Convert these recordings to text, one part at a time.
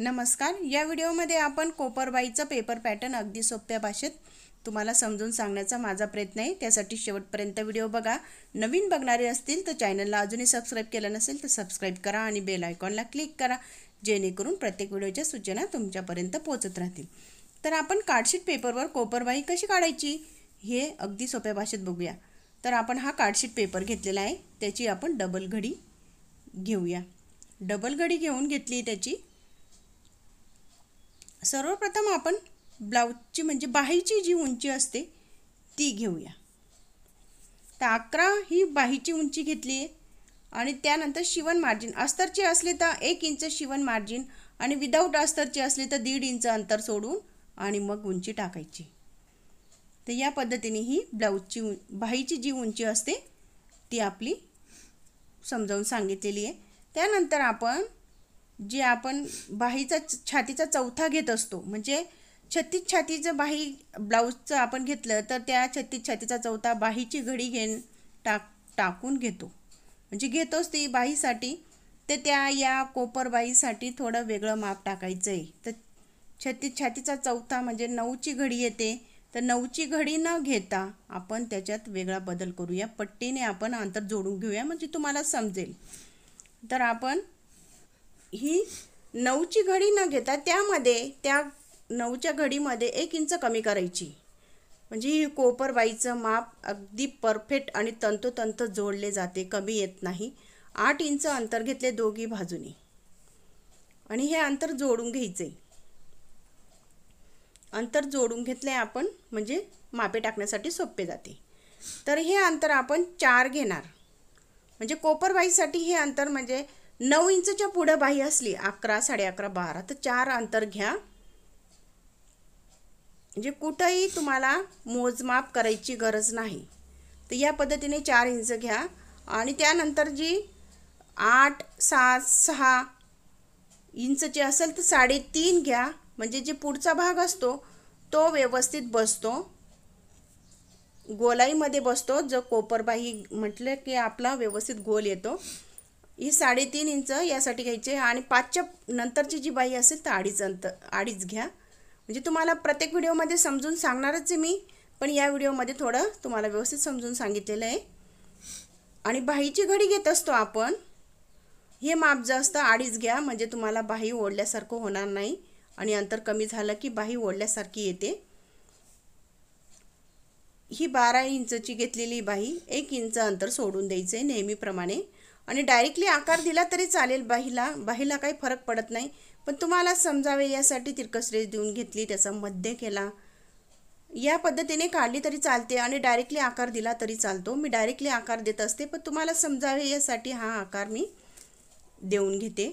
नमस्कार या व्हिडिओमध्ये आपण कोपरबाईचं पेपर पॅटर्न अगदी सोप्या भाषेत तुम्हाला समजून सांगण्याचा माझा प्रयत्न आहे त्यासाठी शेवटपर्यंत व्हिडिओ बघा नवीन बघणारे असतील तर चॅनलला अजूनही सबस्क्राईब केलं नसेल तर सबस्क्राईब करा आणि बेल आयकॉनला क्लिक करा जेणेकरून प्रत्येक व्हिडिओच्या सूचना तुमच्यापर्यंत पोहोचत राहतील तर आपण कार्डशीट पेपरवर कोपरबाई कशी काढायची हे अगदी सोप्या भाषेत बघूया तर आपण हा कार्डशीट पेपर घेतलेला आहे त्याची आपण डबल घडी घेऊया डबल घडी घेऊन घेतली त्याची सर्वप्रथम आपण ब्लाऊजची म्हणजे बाहीची जी उंची असते ती घेऊया तर अकरा ही बाहीची उंची घेतली आहे आणि त्यानंतर शिवण मार्जिन अस्तरचे असले तर एक इंच शिवण मार्जिन आणि विदाऊट अस्तरची असले तर दीड इंच अंतर सोडून आणि मग उंची टाकायची तर या पद्धतीने ही ब्लाऊजची उं बाहीची जी उंची असते ती आपली समजावून सांगितलेली आहे त्यानंतर आपण जी आपण बाहीचा छातीचा चौथा घेत असतो म्हणजे छत्तीस छातीचं बाही ब्लाऊजचं आपण घेतलं तर त्या छत्तीस छातीचा चौथा बाहीची घडी घेण टाक टाकून घेतो म्हणजे घेतोच ती बाहीसाठी तर त्या या कोपरबाईसाठी थोडं वेगळं माप टाकायचं आहे तर छत्तीस छातीचा चौथा म्हणजे नऊची घडी येते तर नऊची घडी न घेता आपण त्याच्यात वेगळा बदल करूया पट्टीने आपण अंतर जोडून घेऊया म्हणजे तुम्हाला समजेल तर आपण ही नऊची घडी न घेता त्यामध्ये त्या नऊच्या घडीमध्ये एक इंच कमी करायची म्हणजे ही कोपरबाईचं माप अगदी परफेक्ट आणि तंतोतंत जोडले जाते कमी येत नाही आठ इंच अंतर घेतले दोघी बाजूने आणि हे अंतर जोडून घ्यायचे अंतर जोडून घेतले आपण म्हणजे मापे टाकण्यासाठी सोपे जाते तर हे अंतर आपण चार घेणार म्हणजे कोपरवाईसाठी हे अंतर म्हणजे नऊ इंचच्या पुढं बाही असली अकरा साडे अकरा बारा तर चार अंतर घ्या म्हणजे कुठंही तुम्हाला मोजमाप करायची गरज नाही तर या पद्धतीने चार इंच घ्या आणि त्यानंतर जी आठ सात सहा इंचची असेल तर साडेतीन घ्या म्हणजे जे पुढचा भाग असतो तो व्यवस्थित बसतो गोलाईमध्ये बसतो जो कोपरबाही म्हटलं की आपला व्यवस्थित गोल येतो ही साडेतीन इंच यासाठी घ्यायची आहे आणि पाचच्या नंतरची जी बाई असेल तर अडीच अंत अडीच घ्या म्हणजे तुम्हाला प्रत्येक व्हिडिओमध्ये समजून सांगणारच आहे मी पण या व्हिडिओमध्ये थोडं तुम्हाला व्यवस्थित समजून सांगितलेलं आहे आणि बाहीची घडी घेत असतो आपण हे माप जे असतं अडीच घ्या म्हणजे तुम्हाला बाही ओढल्यासारखं होणार नाही आणि अंतर कमी झालं की बाही ओढल्यासारखी येते ही बारा इंचची घेतलेली बाही एक इंच अंतर सोडून द्यायचं आहे नेहमीप्रमाणे आणि डायरेक्टली आकार दिला तरी चालेल बाहीला बाहीला काही फरक पडत नाही पण तुम्हाला समजावे यासाठी तिरकस रेस देऊन घेतली त्याचा मध्य केला या पद्धतीने काढली तरी चालते आणि डायरेक्टली आकार दिला तरी चालतो मी डायरेक्टली आकार देत असते पण तुम्हाला समजावे यासाठी हा आकार मी देऊन घेते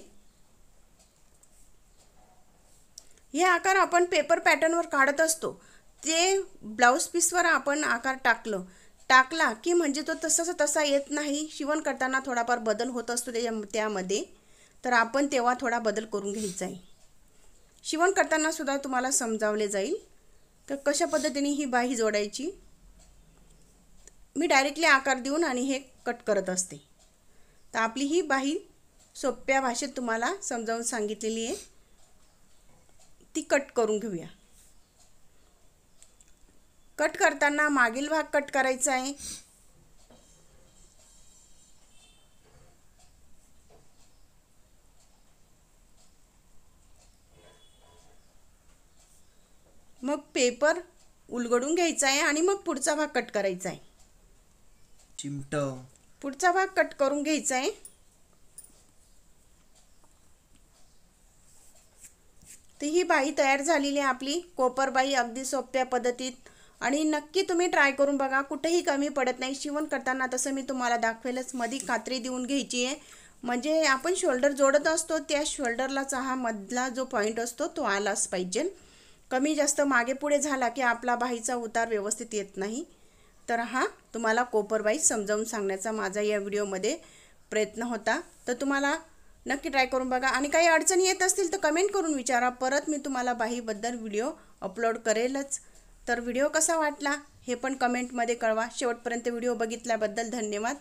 हे आकार आपण पेपर पॅटर्नवर काढत असतो ते ब्लाऊज पीसवर आपण आकार टाकलं टाकला की म्हणजे तो तसाच तसा येत नाही शिवण करताना थोडाफार बदल होत असतो त्याच्या त्यामध्ये तर आपण तेव्हा थोडा बदल करून घ्यायचा आहे शिवण करताना सुद्धा तुम्हाला समजावले जाईल तर कशा पद्धतीने ही बाही जोडायची मी डायरेक्टली आकार देऊन आणि हे कट करत असते तर आपली ही बाही सोप्या भाषेत तुम्हाला समजावून सांगितलेली आहे ती कट करून घेऊया कट करताना मागील भाग कट करायचा आहे मग पेपर उलगडून घ्यायचा आहे आणि मग पुढचा भाग कट करायचा आहे चिमट पुढचा भाग कट करून घ्यायचा आहे तर ही बाई तयार झालेली आहे आपली कोपरबाई अगदी सोप्या पद्धतीत आणि नक्की तुम्ही ट्राय करून बघा कुठेही कमी पडत नाही शिवण करताना तसं मी तुम्हाला दाखवेलच मधी खात्री देऊन घ्यायची आहे म्हणजे आपण शोल्डर जोडत असतो त्या शोल्डरलाच हा मधला जो पॉईंट असतो तो आलाच पाहिजे कमी जास्त मागे पुढे झाला की आपला बाईचा उतार व्यवस्थित येत नाही तर हा तुम्हाला कोपरबाई समजावून सांगण्याचा माझा या व्हिडिओमध्ये प्रयत्न होता तर तुम्हाला नक्की ट्राय करून बघा आणि काही अडचणी येत असतील तर कमेंट करून विचारा परत मी तुम्हाला बाईबद्दल व्हिडिओ अपलोड करेलच तर व्हिडिओ कसा वाटला हे पण कमेंटमध्ये कळवा शेवटपर्यंत व्हिडिओ बघितल्याबद्दल धन्यवाद